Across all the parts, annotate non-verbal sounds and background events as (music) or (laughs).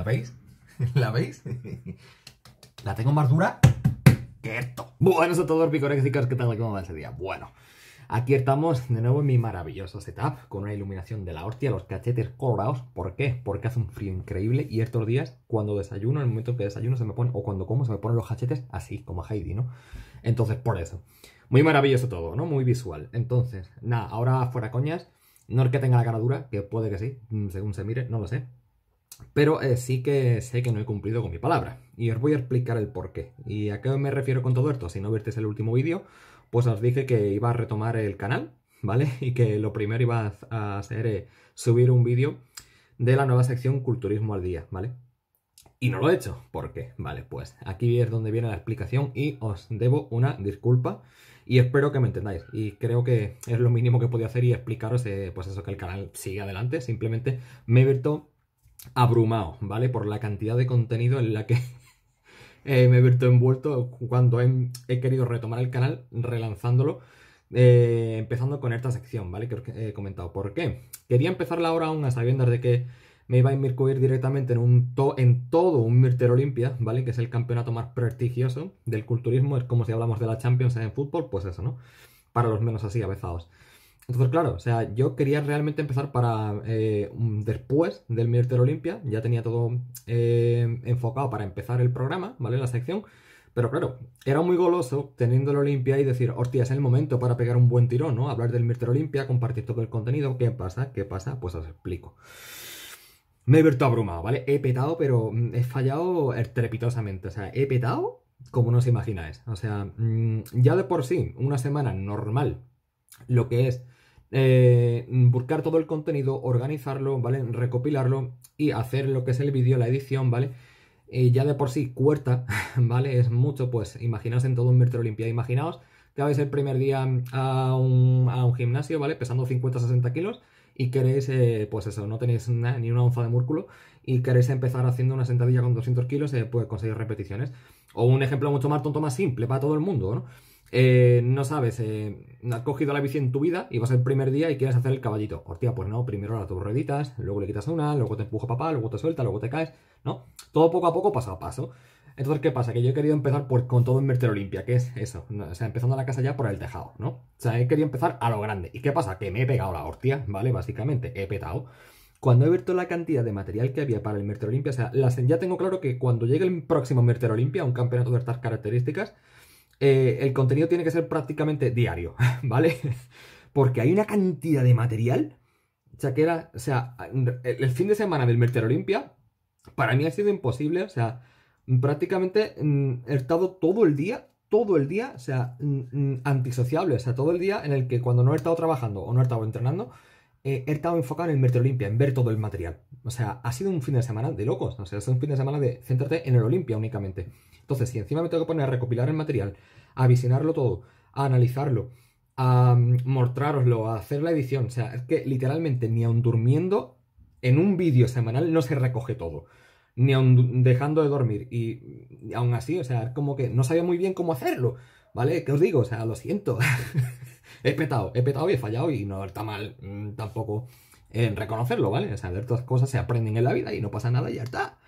¿La veis? (laughs) ¿La veis? (laughs) La tengo más dura que esto. Buenos a todos, picoréxicos ¿qué tal? ¿Cómo va ese día? Bueno, aquí estamos de nuevo en mi maravilloso setup con una iluminación de la hostia, los cachetes colorados. ¿Por qué? Porque hace un frío increíble y estos días, cuando desayuno, en el momento que desayuno, se me pone, o cuando como, se me ponen los cachetes así, como Heidi, ¿no? Entonces, por eso. Muy maravilloso todo, ¿no? Muy visual. Entonces, nada, ahora fuera coñas. No es que tenga la cara dura, que puede que sí, mm, según se mire, no lo sé. Pero eh, sí que sé que no he cumplido con mi palabra. Y os voy a explicar el por qué. ¿Y a qué me refiero con todo esto? Si no visteis el último vídeo, pues os dije que iba a retomar el canal, ¿vale? (laughs) Y que lo primero iba a hacer eh, subir un vídeo de la nueva sección Culturismo al Día, ¿vale? Y no lo he hecho. ¿Por qué? Vale, pues aquí es donde viene la explicación y os debo una disculpa y espero que me entendáis. Y creo que es lo mínimo que podía hacer y explicaros, eh, pues eso, que el canal sigue adelante. Simplemente me he visto abrumado, ¿vale? Por la cantidad de contenido en la que (laughs) eh, me he visto envuelto cuando he, querido retomar el canal relanzándolo. Eh, empezando con esta sección, ¿vale? Que os he comentado. ¿Por qué? Quería la hora aún a sabiendas de que me iba a inmiscuir directamente en, un en todo un Mirter Olimpia, ¿vale? Que es el campeonato más prestigioso del culturismo. Es como si hablamos de la Champions en fútbol, pues eso, ¿no? Para los menos así avezados. Entonces, claro, o sea, yo quería realmente empezar para eh, mm, después del Mirter Olimpia, ya tenía todo eh, enfocado para empezar el programa, ¿vale? La sección. Pero claro, era muy goloso teniendo la Olimpia y decir, hostia, es el momento para pegar un buen tirón, ¿no? Hablar del Mirter Olimpia, compartir todo el contenido, ¿qué pasa? ¿Qué pasa? Pues os explico. Me he vuelto abrumado, ¿vale? He petado, pero mm, he fallado estrepitosamente. O sea, he petado como no os imagináis. O sea, mm, ya de por sí, una semana normal, lo que es eh, buscar todo el contenido, organizarlo, ¿vale? Recopilarlo y hacer lo que es el vídeo, la edición, ¿vale? Eh, ya de por sí cuerta, (laughs) ¿vale? Es mucho, pues imaginaos en todo un Metro imaginaos que vais el primer día a un, gimnasio, ¿vale? Pesando 50-60 kilos y queréis, eh, pues eso, no tenéis ni una onza de músculo y queréis empezar haciendo una sentadilla con 200 kilos, y pues conseguir repeticiones. O un ejemplo mucho más tonto, más simple para todo el mundo, ¿no? Eh, no sabes, eh, has cogido la bici en tu vida y vas el primer día y quieres hacer el caballito. Hostia, pues no, primero las tus rueditas, luego le quitas una, luego te empuja papá, luego te suelta, luego te caes, ¿no? Todo poco a poco, paso a paso. Entonces, ¿qué pasa? Que yo he querido empezar por, con todo el vertero Olimpia, que es eso, o sea, empezando la casa ya por el tejado, ¿no? O sea, he querido empezar a lo grande. ¿Y qué pasa? Que me he pegado la hostia, ¿vale? Básicamente, he petado. Cuando he visto la cantidad de material que había para el Mertero Olimpia, o sea, ya tengo claro que cuando llegue el próximo Mertero Olimpia, un campeonato de estas características, eh, el contenido tiene que ser prácticamente diario, (laughs) ¿vale? (laughs) Porque hay una cantidad de material, o sea, que era, o sea, el fin de semana del Merter Olimpia, para mí ha sido imposible, o sea, prácticamente mm, he estado todo el día, todo el día, o sea, mm, mm, antisociable, o sea, todo el día en el que cuando no he estado trabajando o no he estado entrenando, eh, he estado enfocado en el Merter Olimpia, en ver todo el material o sea, ha sido un fin de semana de locos. O sea, ha sido un fin de semana de céntrate en el Olimpia únicamente. Entonces, si encima me tengo que poner a recopilar el material, a visionarlo todo, a analizarlo, a mm, mostraroslo, a hacer la edición. O sea, es que literalmente ni aun durmiendo en un vídeo semanal no se recoge todo. Ni aun dejando de dormir. Y, aún así, o sea, es como que no sabía muy bien cómo hacerlo. ¿Vale? ¿Qué os digo? O sea, lo siento. (laughs) he petado, he petado y he fallado y no está mal mm, tampoco en reconocerlo, ¿vale? O sea, de las cosas se aprenden en la vida y no pasa nada y ya está.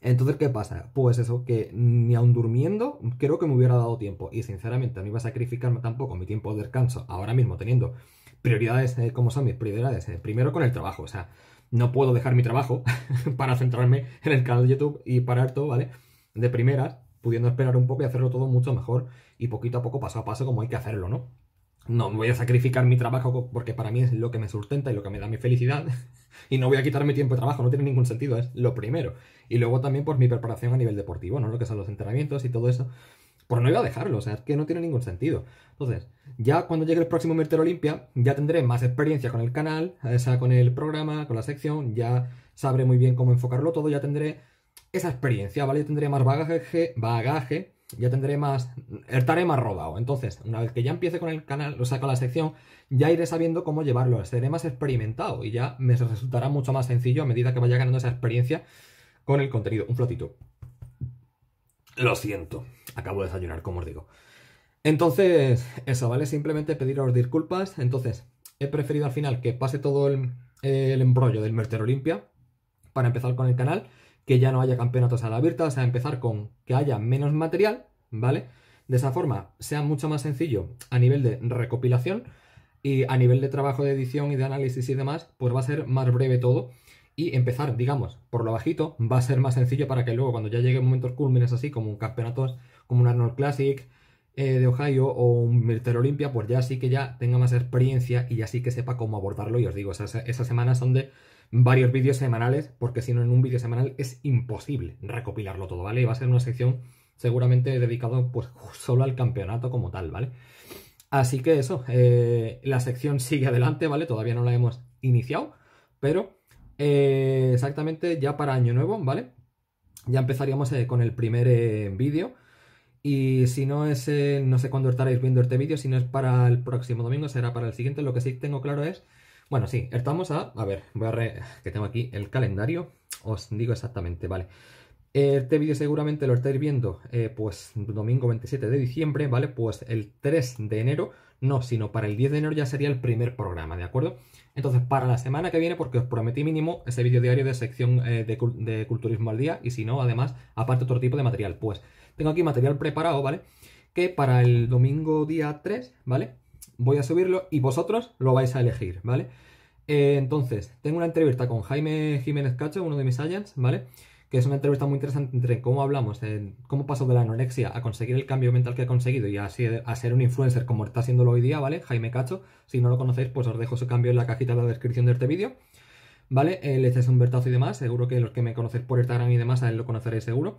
Entonces, ¿qué pasa? Pues eso, que ni aun durmiendo creo que me hubiera dado tiempo. Y sinceramente, a me va a sacrificarme tampoco mi tiempo de descanso ahora mismo teniendo prioridades eh, como son mis prioridades. Eh, primero con el trabajo, o sea, no puedo dejar mi trabajo (laughs) para centrarme en el canal de YouTube y parar todo, ¿vale? De primeras, pudiendo esperar un poco y hacerlo todo mucho mejor y poquito a poco, paso a paso, como hay que hacerlo, ¿no? no voy a sacrificar mi trabajo porque para mí es lo que me sustenta y lo que me da mi felicidad. (laughs) Y no voy a quitar mi tiempo de trabajo, no tiene ningún sentido, es lo primero. Y luego también por pues, mi preparación a nivel deportivo, ¿no? Lo que son los entrenamientos y todo eso. Pues no iba a dejarlo, o sea, es que no tiene ningún sentido. Entonces, ya cuando llegue el próximo Mertero Olimpia, ya tendré más experiencia con el canal, eh, con el programa, con la sección, ya sabré muy bien cómo enfocarlo todo, ya tendré esa experiencia, ¿vale? tendré más bagaje, bagaje ya tendré más, estaré más rodado. Entonces, una vez que ya empiece con el canal, lo saco a la sección, ya iré sabiendo cómo llevarlo, seré más experimentado y ya me resultará mucho más sencillo a medida que vaya ganando esa experiencia con el contenido. Un flotito. Lo siento, acabo de desayunar, como os digo. Entonces, eso, ¿vale? Simplemente pediros disculpas. Entonces, he preferido al final que pase todo el, embrollo del Merter Olimpia para empezar con el canal que ya no haya campeonatos a la abierta, o sea, empezar con que haya menos material, ¿vale? De esa forma sea mucho más sencillo a nivel de recopilación y a nivel de trabajo de edición y de análisis y demás, pues va a ser más breve todo y empezar, digamos, por lo bajito va a ser más sencillo para que luego cuando ya lleguen momentos cúlmenes así como un campeonato, como un Arnold Classic, eh, de Ohio o un Mr. Olimpia, pues ya sí que ya tenga más experiencia y ya sí que sepa cómo abordarlo. Y os digo, esas, esas semanas son de varios vídeos semanales, porque si no en un vídeo semanal es imposible recopilarlo todo, ¿vale? Y va a ser una sección seguramente dedicada pues solo al campeonato como tal, ¿vale? Así que eso, eh, la sección sigue adelante, ¿vale? Todavía no la hemos iniciado, pero eh, exactamente ya para año nuevo, ¿vale? Ya empezaríamos con el primer vídeo y si no es, no sé cuándo estaréis viendo este vídeo, si no es para el próximo domingo, será para el siguiente. Lo que sí tengo claro es, bueno, sí, estamos a, a ver, voy a que tengo aquí el calendario, os digo exactamente, vale. Este vídeo seguramente lo estáis viendo, eh, pues domingo 27 de diciembre, ¿vale? Pues el 3 de enero no, sino para el 10 de enero ya sería el primer programa, ¿de acuerdo? Entonces, para la semana que viene, porque os prometí mínimo ese vídeo diario de sección eh, de, culturismo al día, y si no, además, aparte otro tipo de material. Pues tengo aquí material preparado, ¿vale? Que para el domingo día 3, ¿vale? Voy a subirlo y vosotros lo vais a elegir, ¿vale? Eh, entonces, tengo una entrevista con Jaime Jiménez Cacho, uno de mis agents, ¿vale? es una entrevista muy interesante entre cómo hablamos, cómo pasó de la anorexia a conseguir el cambio mental que ha conseguido y así a ser un influencer como está haciéndolo hoy día, ¿vale? Jaime Cacho, si no lo conocéis, pues os dejo su cambio en la cajita de la descripción de este vídeo, ¿vale? el le un vertazo y demás, seguro que los que me conocéis por Instagram y demás, a él lo conoceréis seguro.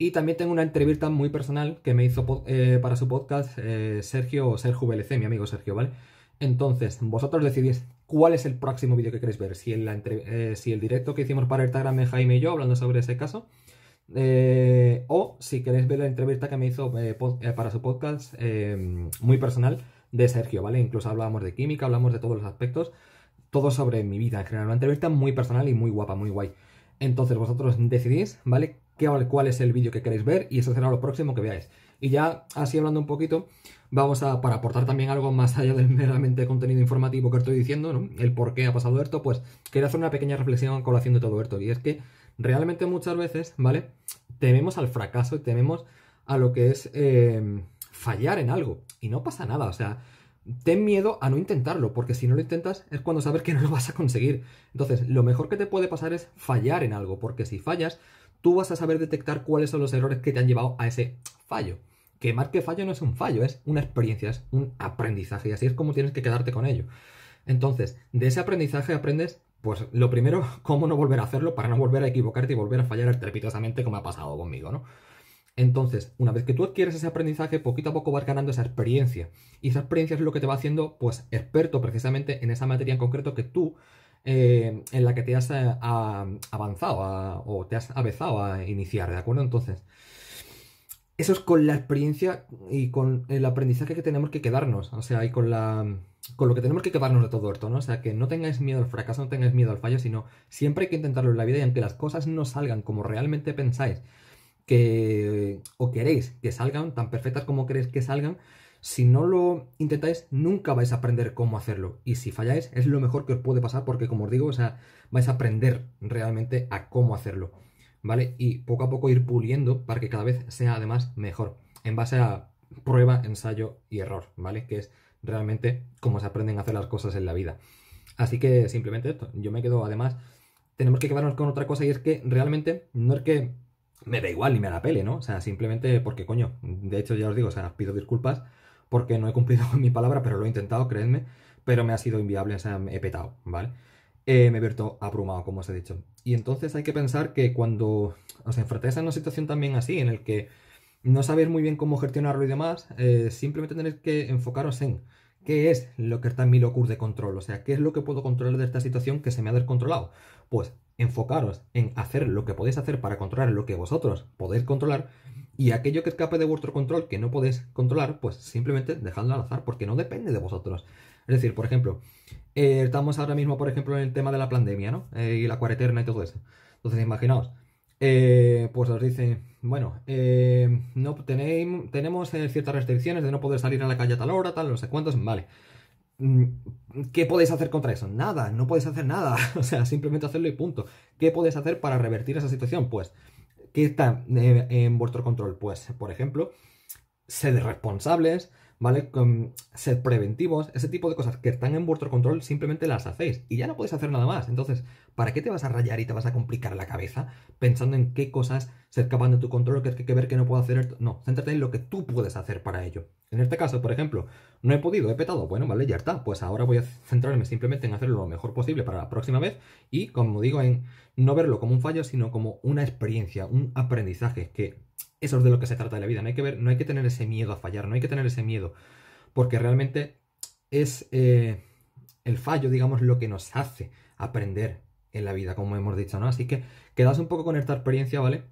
Y también tengo una entrevista muy personal que me hizo eh, para su podcast Sergio eh, Sergio, Sergio VLC, mi amigo Sergio, ¿vale? Entonces, vosotros decidís cuál es el próximo vídeo que queréis ver. Si, en la eh, si el directo que hicimos para Instagram de Jaime y yo hablando sobre ese caso. Eh, o si queréis ver la entrevista que me hizo eh, para su podcast muy personal de Sergio, ¿vale? Incluso hablábamos de química, hablamos de todos los aspectos, todo sobre mi vida en general. Una entrevista muy personal y muy guapa, muy guay. Entonces vosotros decidís, ¿vale? ¿Qué, ¿Cuál es el vídeo que queréis ver? Y eso será lo próximo que veáis. Y ya así hablando un poquito, vamos a, para aportar también algo más allá del meramente contenido informativo que estoy diciendo, ¿no? el por qué ha pasado esto, pues quería hacer una pequeña reflexión con colación de todo esto. Y es que realmente muchas veces, ¿vale? Tememos al fracaso y tememos a lo que es eh, fallar en algo. Y no pasa nada, o sea, ten miedo a no intentarlo, porque si no lo intentas es cuando sabes que no lo vas a conseguir. Entonces, lo mejor que te puede pasar es fallar en algo, porque si fallas, tú vas a saber detectar cuáles son los errores que te han llevado a ese fallo. Que que fallo no es un fallo, es una experiencia, es un aprendizaje y así es como tienes que quedarte con ello. Entonces, de ese aprendizaje aprendes, pues lo primero, (laughs) cómo no volver a hacerlo para no volver a equivocarte y volver a fallar estrepitosamente como ha pasado conmigo, ¿no? Entonces, una vez que tú adquieres ese aprendizaje, poquito a poco vas ganando esa experiencia. Y esa experiencia es lo que te va haciendo, pues, experto precisamente en esa materia en concreto que tú eh, en la que te has eh, avanzado o te has avezado a iniciar, ¿de acuerdo? Entonces, eso es con la experiencia y con el aprendizaje que tenemos que quedarnos, o sea, y con la con lo que tenemos que quedarnos de todo esto, ¿no? O sea, que no tengáis miedo al fracaso, no tengáis miedo al fallo, sino siempre hay que intentarlo en la vida y aunque las cosas no salgan como realmente pensáis que o queréis que salgan, tan perfectas como queréis que salgan, si no lo intentáis, nunca vais a aprender cómo hacerlo. Y si falláis, es lo mejor que os puede pasar porque, como os digo, o sea, vais a aprender realmente a cómo hacerlo. ¿Vale? Y poco a poco ir puliendo para que cada vez sea además mejor. En base a prueba, ensayo y error, ¿vale? Que es realmente cómo se aprenden a hacer las cosas en la vida. Así que simplemente esto. Yo me quedo, además, tenemos que quedarnos con otra cosa y es que realmente no es que me da igual ni me la pele, ¿no? O sea, simplemente porque, coño, de hecho ya os digo, o sea, pido disculpas porque no he cumplido con (laughs) mi palabra, pero lo he intentado, creedme, pero me ha sido inviable, o sea, me he petado, ¿vale? Eh, me he vuelto abrumado, como os he dicho. Y entonces hay que pensar que cuando os enfrentáis a una situación también así, en el que no sabéis muy bien cómo gestionarlo y demás, eh, simplemente tenéis que enfocaros en qué es lo que está en mi locura de control, o sea, qué es lo que puedo controlar de esta situación que se me ha descontrolado. Pues enfocaros en hacer lo que podéis hacer para controlar lo que vosotros podéis controlar y aquello que escape de vuestro control, que no podéis controlar, pues simplemente dejadlo al azar, porque no depende de vosotros. Es decir, por ejemplo, eh, estamos ahora mismo, por ejemplo, en el tema de la pandemia, ¿no? Eh, y la cuarentena y todo eso. Entonces, imaginaos, eh, pues os dice bueno, no tenemos ciertas restricciones de no poder salir a la calle a tal hora, tal, no sé cuántos, vale. Mm, ¿Qué podéis hacer contra eso? Nada, no podéis hacer nada. (laughs) O sea, simplemente hacerlo y punto. ¿Qué podéis hacer para revertir esa situación? Pues ¿Qué está eh, en vuestro control? Pues, por ejemplo, ser responsables, ¿vale? Con ser preventivos, ese tipo de cosas que están en vuestro control, simplemente las hacéis y ya no podéis hacer nada más. Entonces, ¿para qué te vas a rayar y te vas a complicar la cabeza pensando en qué cosas se escapan de tu control, que hay que ver que no puedo hacer? No, céntrate en lo que tú puedes hacer para ello. En este caso, por ejemplo, no he podido, he petado, bueno, vale, ya está, pues ahora voy a centrarme simplemente en hacerlo lo mejor posible para la próxima vez y, como digo, en no verlo como un fallo, sino como una experiencia, un aprendizaje que eso es de lo que se trata de la vida. No hay que, ver, no hay que tener ese miedo a fallar, no hay que tener ese miedo. Porque realmente es eh, el fallo, digamos, lo que nos hace aprender en la vida, como hemos dicho, ¿no? Así que quedaos un poco con esta experiencia, ¿vale?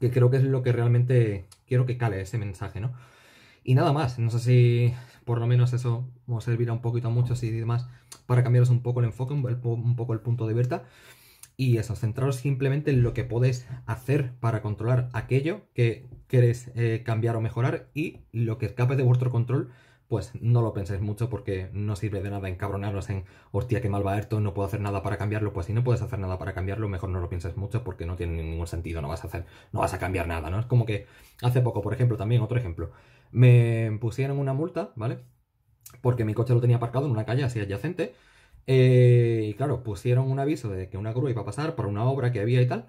Que creo que es lo que realmente quiero que cale ese mensaje, ¿no? Y nada más, no sé si por lo menos eso os servirá un poquito a muchos y demás para cambiaros un poco el enfoque, un poco el punto de vista y eso, centraros simplemente en lo que podéis hacer para controlar aquello que querés eh, cambiar o mejorar y lo que escape de vuestro control, pues no lo penséis mucho porque no sirve de nada encabronaros en hostia que mal va esto, no puedo hacer nada para cambiarlo, pues si no puedes hacer nada para cambiarlo, mejor no lo pienses mucho porque no tiene ningún sentido, no vas a hacer, no vas a cambiar nada, ¿no? Es como que hace poco, por ejemplo, también otro ejemplo, me pusieron una multa, ¿vale? Porque mi coche lo tenía aparcado en una calle así adyacente eh, y claro, pusieron un aviso de que una grúa iba a pasar por una obra que había y tal.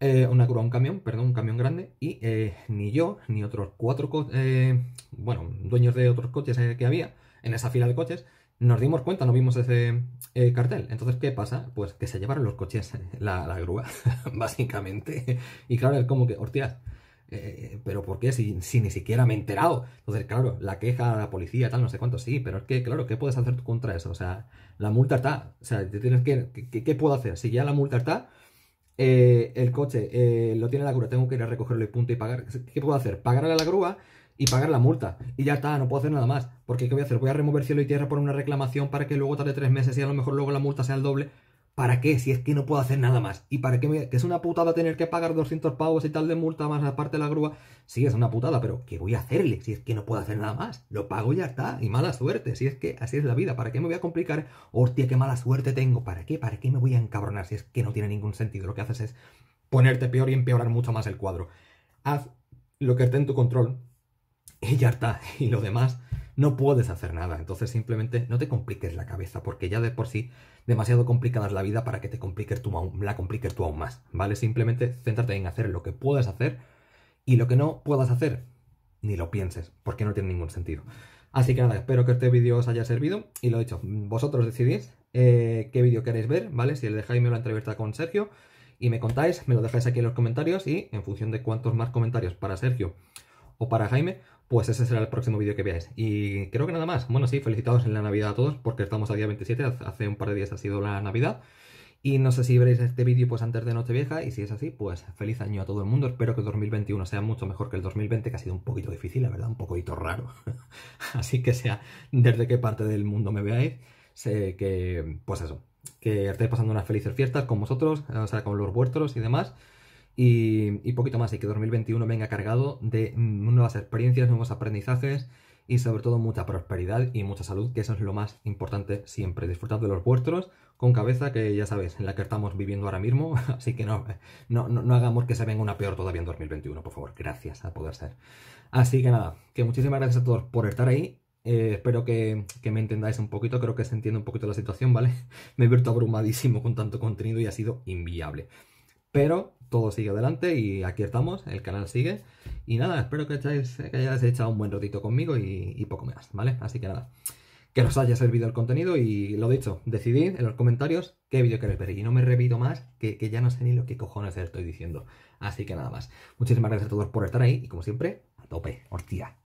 Eh, una grúa, un camión, perdón, un camión grande. Y eh, ni yo, ni otros cuatro, bueno, dueños de otros coches que había en esa fila de coches, nos dimos cuenta, no vimos ese cartel. Entonces, ¿qué pasa? Pues que se llevaron los coches, (laughs) la, grúa, (laughs) básicamente. y claro, es como que, hostias, eh, pero ¿por qué? Si, ni siquiera me he enterado. Entonces, claro, la queja a la policía, tal, no sé cuánto, sí, pero es que, claro, ¿qué puedes hacer tú contra eso? O sea, la multa está, o sea, tienes que, ¿qué, puedo hacer? Si ya la multa está, eh, el coche eh, lo tiene la grúa, tengo que ir a recogerlo y punto y pagar, ¿qué puedo hacer? Pagarle a la grúa y pagar la multa. Y ya está, no puedo hacer nada más. Porque ¿qué voy a hacer? Voy a remover cielo y tierra por una reclamación para que luego tarde tres meses y a lo mejor luego la multa sea el doble. ¿Para qué? Si es que no puedo hacer nada más. ¿Y para qué? Que es una putada tener que pagar 200 pavos y tal de multa más aparte de la grúa. Sí, es una putada, pero ¿qué voy a hacerle? Si es que no puedo hacer nada más. Lo pago y ya está. Y mala suerte. Si es que así es la vida. ¿Para qué me voy a complicar? Hostia, qué mala suerte tengo. ¿Para qué? ¿Para qué me voy a encabronar? Si es que no tiene ningún sentido. Lo que haces es ponerte peor y empeorar mucho más el cuadro. Haz lo que esté en tu control. Y ya está. (laughs) Y lo demás no puedes hacer nada. Entonces simplemente no te compliques la cabeza, porque ya de por sí demasiado complicada es la vida para que te compliques tú aún, la compliques tú aún más, ¿vale? Simplemente céntrate en hacer lo que puedas hacer y lo que no puedas hacer, ni lo pienses, porque no tiene ningún sentido. Así que nada, espero que este vídeo os haya servido y lo dicho, vosotros decidís eh, qué vídeo queréis ver, ¿vale? Si el de Jaime o la entrevista con Sergio y me contáis, me lo dejáis aquí en los comentarios y en función de cuántos más comentarios para Sergio o para Jaime, pues ese será el próximo vídeo que veáis. Y creo que nada más. Bueno, sí, felicitados en la Navidad a todos, porque estamos a día 27, hace un par de días ha sido la Navidad. Y no sé si veréis este vídeo pues antes de Nochevieja, y si es así, pues feliz año a todo el mundo. Espero que el 2021 sea mucho mejor que el 2020, que ha sido un poquito difícil, la verdad, un poquito raro. (laughs) así que sea desde qué parte del mundo me veáis, sé que, pues eso, que estéis pasando unas felices fiestas con vosotros, o sea, con los vuestros y demás y, poquito más, y que 2021 venga cargado de nuevas experiencias, nuevos aprendizajes y sobre todo mucha prosperidad y mucha salud, que eso es lo más importante siempre. Disfrutad de los vuestros con cabeza, que ya sabéis, en la que estamos viviendo ahora mismo, (laughs) así que no, no, hagamos que se venga una peor todavía en 2021, por favor, gracias a poder ser. Así que nada, que muchísimas gracias a todos por estar ahí. Eh, espero que, que, me entendáis un poquito, creo que se entiende un poquito la situación, ¿vale? (laughs) Me he vuelto abrumadísimo con tanto contenido y ha sido inviable. Pero todo sigue adelante y aquí estamos, el canal sigue. Y nada, espero que, hayáis, echado un buen ratito conmigo y, poco más, ¿vale? Así que nada, que os haya servido el contenido y lo dicho, decidid en los comentarios qué vídeo queréis ver. Y no me repito más, que, ya no sé ni lo que cojones estoy diciendo. Así que nada más. Muchísimas gracias a todos por estar ahí y como siempre, a tope, hostia.